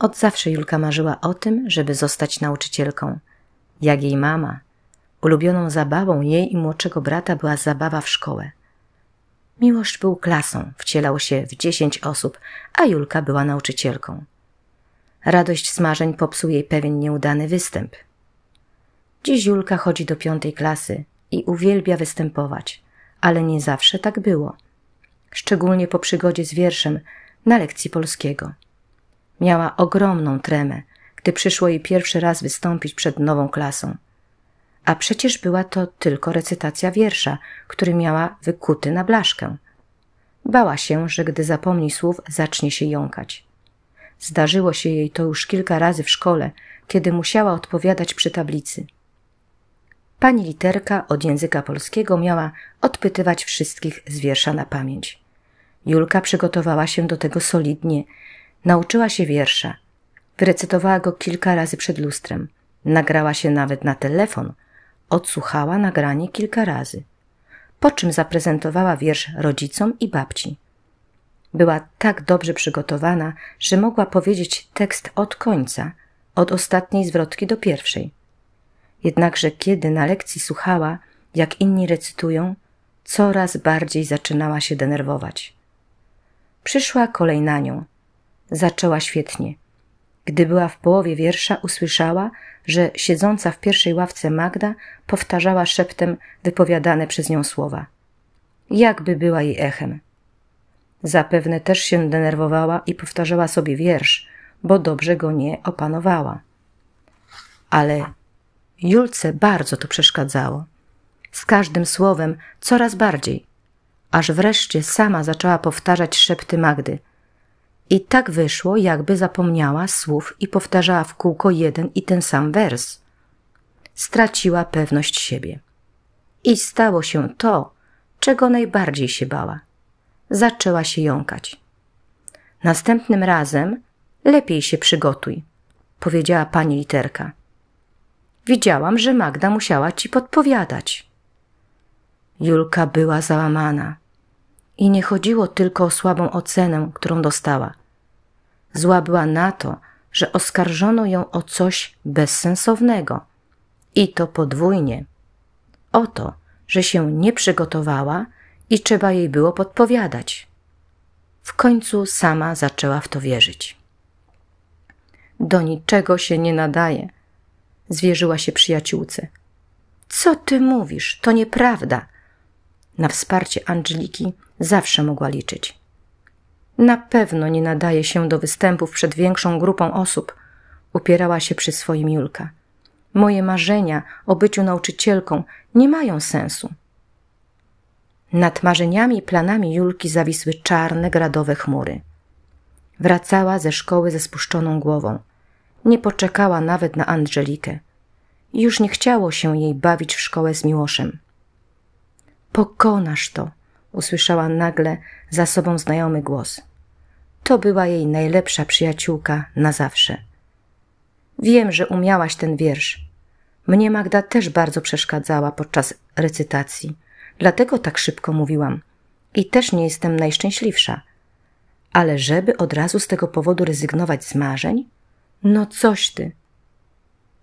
Od zawsze Julka marzyła o tym, żeby zostać nauczycielką. Jak jej mama. Ulubioną zabawą jej i młodszego brata była zabawa w szkołę. Miłość był klasą, wcielał się w dziesięć osób, a Julka była nauczycielką. Radość z marzeń popsuł jej pewien nieudany występ. Dziś Julka chodzi do piątej klasy i uwielbia występować, ale nie zawsze tak było. Szczególnie po przygodzie z wierszem na lekcji polskiego. Miała ogromną tremę, gdy przyszło jej pierwszy raz wystąpić przed nową klasą. A przecież była to tylko recytacja wiersza, który miała wykuty na blaszkę. Bała się, że gdy zapomni słów, zacznie się jąkać. Zdarzyło się jej to już kilka razy w szkole, kiedy musiała odpowiadać przy tablicy. Pani literka od języka polskiego miała odpytywać wszystkich z wiersza na pamięć. Julka przygotowała się do tego solidnie Nauczyła się wiersza. Wyrecytowała go kilka razy przed lustrem. Nagrała się nawet na telefon. Odsłuchała nagranie kilka razy. Po czym zaprezentowała wiersz rodzicom i babci. Była tak dobrze przygotowana, że mogła powiedzieć tekst od końca, od ostatniej zwrotki do pierwszej. Jednakże kiedy na lekcji słuchała, jak inni recytują, coraz bardziej zaczynała się denerwować. Przyszła kolej na nią, Zaczęła świetnie. Gdy była w połowie wiersza, usłyszała, że siedząca w pierwszej ławce Magda powtarzała szeptem wypowiadane przez nią słowa. Jakby była jej echem. Zapewne też się denerwowała i powtarzała sobie wiersz, bo dobrze go nie opanowała. Ale Julce bardzo to przeszkadzało. Z każdym słowem coraz bardziej, aż wreszcie sama zaczęła powtarzać szepty Magdy – i tak wyszło, jakby zapomniała słów i powtarzała w kółko jeden i ten sam wers. Straciła pewność siebie. I stało się to, czego najbardziej się bała. Zaczęła się jąkać. Następnym razem lepiej się przygotuj, powiedziała pani literka. Widziałam, że Magda musiała ci podpowiadać. Julka była załamana. I nie chodziło tylko o słabą ocenę, którą dostała. Zła była na to, że oskarżono ją o coś bezsensownego. I to podwójnie. O to, że się nie przygotowała i trzeba jej było podpowiadać. W końcu sama zaczęła w to wierzyć. Do niczego się nie nadaje, zwierzyła się przyjaciółce. Co ty mówisz? To nieprawda. Na wsparcie Angeliki zawsze mogła liczyć na pewno nie nadaje się do występów przed większą grupą osób, upierała się przy swoim Julka. Moje marzenia o byciu nauczycielką nie mają sensu. Nad marzeniami i planami Julki zawisły czarne, gradowe chmury. Wracała ze szkoły ze spuszczoną głową. Nie poczekała nawet na Angelikę. Już nie chciało się jej bawić w szkołę z Miłoszem. Pokonasz to, usłyszała nagle za sobą znajomy głos to była jej najlepsza przyjaciółka na zawsze. Wiem, że umiałaś ten wiersz. Mnie Magda też bardzo przeszkadzała podczas recytacji, dlatego tak szybko mówiłam. I też nie jestem najszczęśliwsza. Ale żeby od razu z tego powodu rezygnować z marzeń? No coś ty.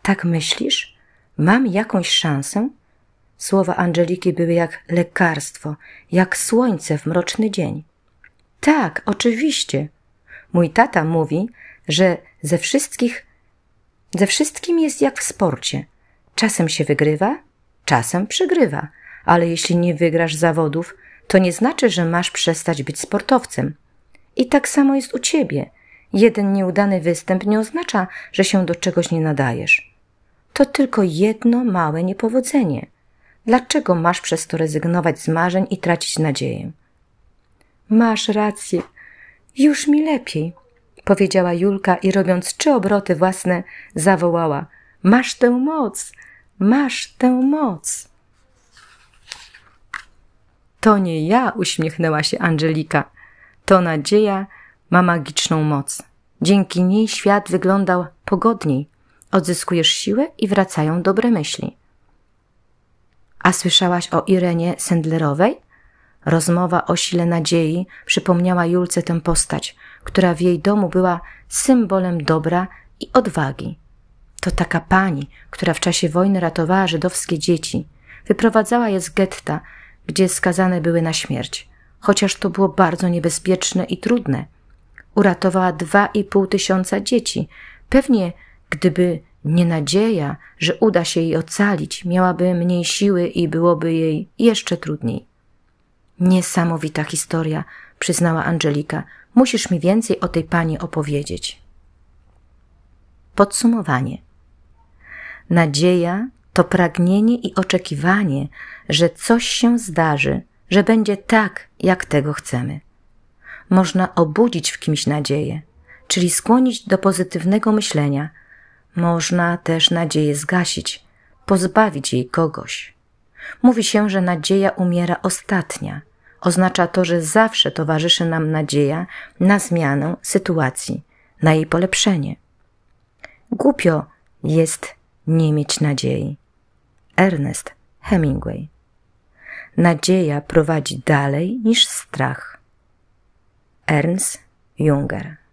Tak myślisz? Mam jakąś szansę? Słowa Angeliki były jak lekarstwo, jak słońce w mroczny dzień. Tak, oczywiście, Mój tata mówi, że ze wszystkich, ze wszystkim jest jak w sporcie. Czasem się wygrywa, czasem przegrywa, ale jeśli nie wygrasz zawodów, to nie znaczy, że masz przestać być sportowcem. I tak samo jest u ciebie. Jeden nieudany występ nie oznacza, że się do czegoś nie nadajesz. To tylko jedno małe niepowodzenie. Dlaczego masz przez to rezygnować z marzeń i tracić nadzieję? Masz rację. Już mi lepiej, powiedziała Julka i robiąc trzy obroty własne, zawołała: Masz tę moc! Masz tę moc! To nie ja, uśmiechnęła się Angelika. To nadzieja ma magiczną moc. Dzięki niej świat wyglądał pogodniej. Odzyskujesz siłę i wracają dobre myśli. A słyszałaś o Irenie Sendlerowej? Rozmowa o sile nadziei przypomniała Julce tę postać, która w jej domu była symbolem dobra i odwagi. To taka pani, która w czasie wojny ratowała żydowskie dzieci. Wyprowadzała je z getta, gdzie skazane były na śmierć. Chociaż to było bardzo niebezpieczne i trudne. Uratowała dwa i pół tysiąca dzieci. Pewnie gdyby nie nadzieja, że uda się jej ocalić, miałaby mniej siły i byłoby jej jeszcze trudniej. Niesamowita historia, przyznała Angelika. Musisz mi więcej o tej pani opowiedzieć. Podsumowanie. Nadzieja to pragnienie i oczekiwanie, że coś się zdarzy, że będzie tak, jak tego chcemy. Można obudzić w kimś nadzieję, czyli skłonić do pozytywnego myślenia. Można też nadzieję zgasić, pozbawić jej kogoś. Mówi się, że nadzieja umiera ostatnia, Oznacza to, że zawsze towarzyszy nam nadzieja na zmianę sytuacji, na jej polepszenie. Głupio jest nie mieć nadziei. Ernest Hemingway. Nadzieja prowadzi dalej niż strach. Ernst Junger